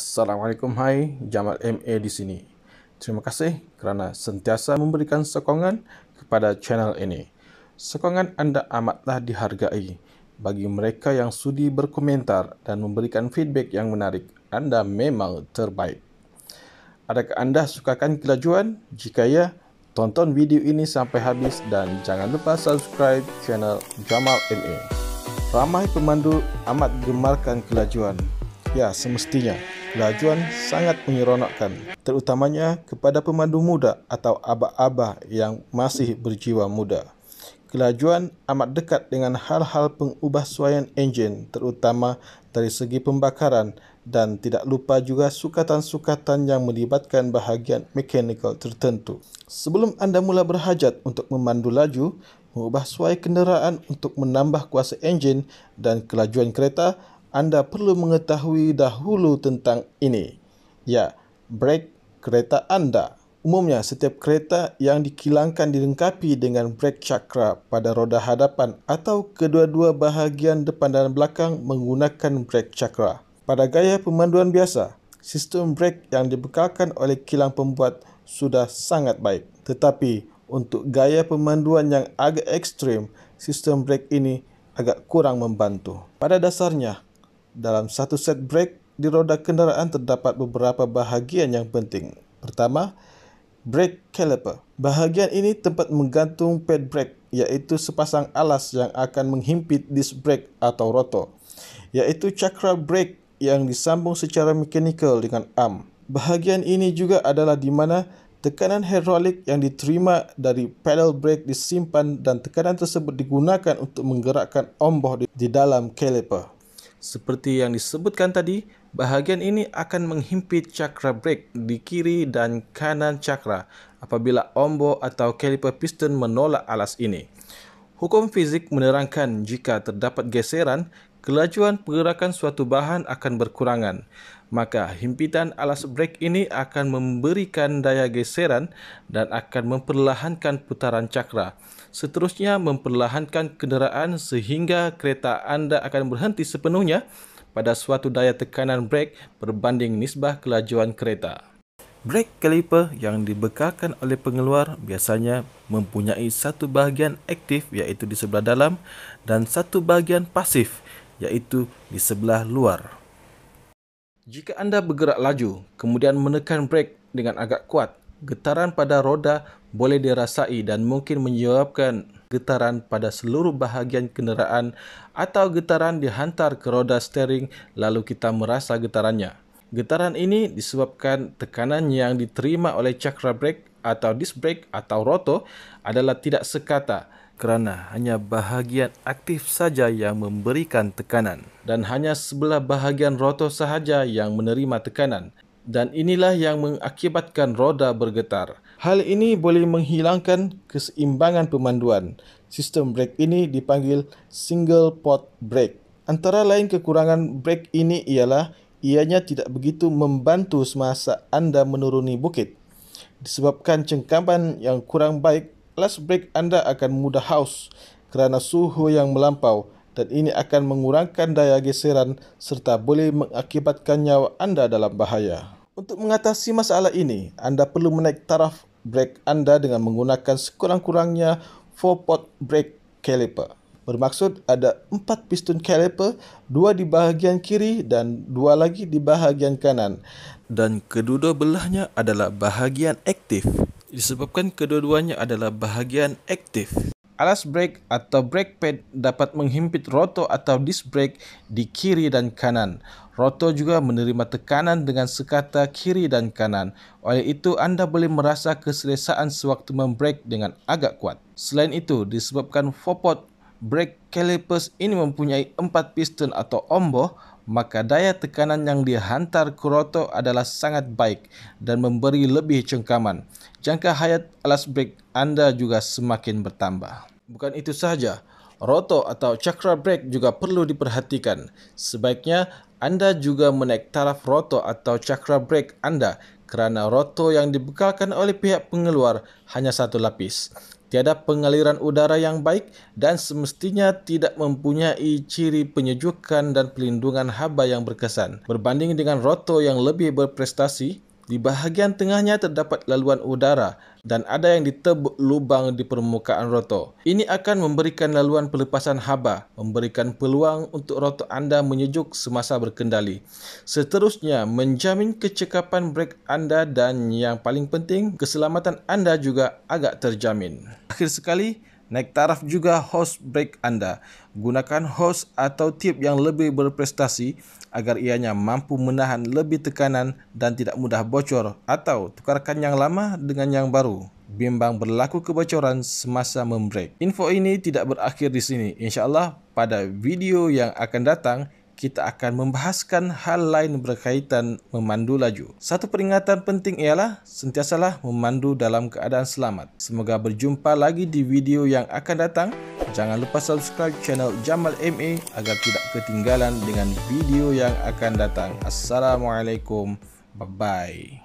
Assalamualaikum hai Jamal MA di sini. Terima kasih kerana sentiasa memberikan sokongan kepada channel ini. Sokongan anda amatlah dihargai bagi mereka yang sudi berkomentar dan memberikan feedback yang menarik. Anda memang terbaik. Adakah anda sukakan kelajuan? Jika ya, tonton video ini sampai habis dan jangan lupa subscribe channel Jamal MA. Ramai pemandu amat gemarkan kelajuan. Ya, semestinya. Kelajuan sangat menyeronokkan, terutamanya kepada pemandu muda atau aba-aba yang masih berjiwa muda. Kelajuan amat dekat dengan hal-hal pengubah suayan enjin terutama dari segi pembakaran dan tidak lupa juga sukatan-sukatan yang melibatkan bahagian mekanikal tertentu. Sebelum anda mula berhajat untuk memandu laju, mengubah suai kenderaan untuk menambah kuasa enjin dan kelajuan kereta, anda perlu mengetahui dahulu tentang ini. Ya, brek kereta anda. Umumnya, setiap kereta yang dikilangkan dilengkapi dengan brek cakra pada roda hadapan atau kedua-dua bahagian depan dan belakang menggunakan brek cakra. Pada gaya pemanduan biasa, sistem brek yang dibekalkan oleh kilang pembuat sudah sangat baik. Tetapi, untuk gaya pemanduan yang agak ekstrim, sistem brek ini agak kurang membantu. Pada dasarnya, dalam satu set brek di roda kendaraan terdapat beberapa bahagian yang penting. Pertama, brake caliper. Bahagian ini tempat menggantung pad brake iaitu sepasang alas yang akan menghimpit disc brake atau rotor iaitu cakra brake yang disambung secara mekanikal dengan arm. Bahagian ini juga adalah di mana tekanan hidrolik yang diterima dari pedal brake disimpan dan tekanan tersebut digunakan untuk menggerakkan omboh di dalam caliper. Seperti yang disebutkan tadi, bahagian ini akan menghimpit cakra brake di kiri dan kanan cakra apabila ombo atau caliper piston menolak alas ini. Hukum fizik menerangkan jika terdapat geseran, kelajuan pergerakan suatu bahan akan berkurangan. Maka himpitan alas brek ini akan memberikan daya geseran dan akan memperlahankan putaran cakra. Seterusnya memperlahankan kenderaan sehingga kereta anda akan berhenti sepenuhnya pada suatu daya tekanan brek berbanding nisbah kelajuan kereta. Brek kaliper yang dibekalkan oleh pengeluar biasanya mempunyai satu bahagian aktif iaitu di sebelah dalam dan satu bahagian pasif iaitu di sebelah luar. Jika anda bergerak laju kemudian menekan brek dengan agak kuat, getaran pada roda boleh dirasai dan mungkin menyebabkan getaran pada seluruh bahagian kenderaan atau getaran dihantar ke roda steering lalu kita merasa getarannya. Getaran ini disebabkan tekanan yang diterima oleh cakra brek atau disc brek atau roto adalah tidak sekata kerana hanya bahagian aktif saja yang memberikan tekanan dan hanya sebelah bahagian rotor sahaja yang menerima tekanan dan inilah yang mengakibatkan roda bergetar. Hal ini boleh menghilangkan keseimbangan pemanduan. Sistem brek ini dipanggil single pot brek. Antara lain kekurangan brek ini ialah ianya tidak begitu membantu semasa anda menuruni bukit. Disebabkan cengkaman yang kurang baik Last break anda akan mudah haus kerana suhu yang melampau dan ini akan mengurangkan daya geseran serta boleh mengakibatkan nyawa anda dalam bahaya. Untuk mengatasi masalah ini, anda perlu menaik taraf brek anda dengan menggunakan sekurang-kurangnya 4-pot brake caliper. Bermaksud ada 4 piston caliper, 2 di bahagian kiri dan 2 lagi di bahagian kanan. Dan kedua belahnya adalah bahagian aktif disebabkan kedua-duanya adalah bahagian aktif. Alas brake atau brake pad dapat menghimpit roto atau disc brake di kiri dan kanan. Roto juga menerima tekanan dengan sekata kiri dan kanan. Oleh itu, anda boleh merasa keselesaan sewaktu membrek dengan agak kuat. Selain itu, disebabkan forpot, brake calipers ini mempunyai empat piston atau omboh maka daya tekanan yang dihantar ke adalah sangat baik dan memberi lebih cengkaman. Jangka hayat alas brek anda juga semakin bertambah. Bukan itu sahaja, roto atau cakra brek juga perlu diperhatikan. Sebaiknya anda juga menaik taraf roto atau cakra brek anda kerana roto yang dibekalkan oleh pihak pengeluar hanya satu lapis tiada pengaliran udara yang baik dan semestinya tidak mempunyai ciri penyejukan dan pelindungan haba yang berkesan. Berbanding dengan roto yang lebih berprestasi, di bahagian tengahnya terdapat laluan udara dan ada yang ditebuk lubang di permukaan roto. Ini akan memberikan laluan pelepasan haba, memberikan peluang untuk roto anda menyejuk semasa berkendali. Seterusnya, menjamin kecekapan brek anda dan yang paling penting, keselamatan anda juga agak terjamin. Akhir sekali, Naik taraf juga host break anda. Gunakan host atau tip yang lebih berprestasi agar ianya mampu menahan lebih tekanan dan tidak mudah bocor atau tukarkan yang lama dengan yang baru. Bimbang berlaku kebocoran semasa membrake. Info ini tidak berakhir di sini. InsyaAllah pada video yang akan datang, kita akan membahaskan hal lain berkaitan memandu laju. Satu peringatan penting ialah sentiasalah memandu dalam keadaan selamat. Semoga berjumpa lagi di video yang akan datang. Jangan lupa subscribe channel Jamal MA agar tidak ketinggalan dengan video yang akan datang. Assalamualaikum. Bye-bye.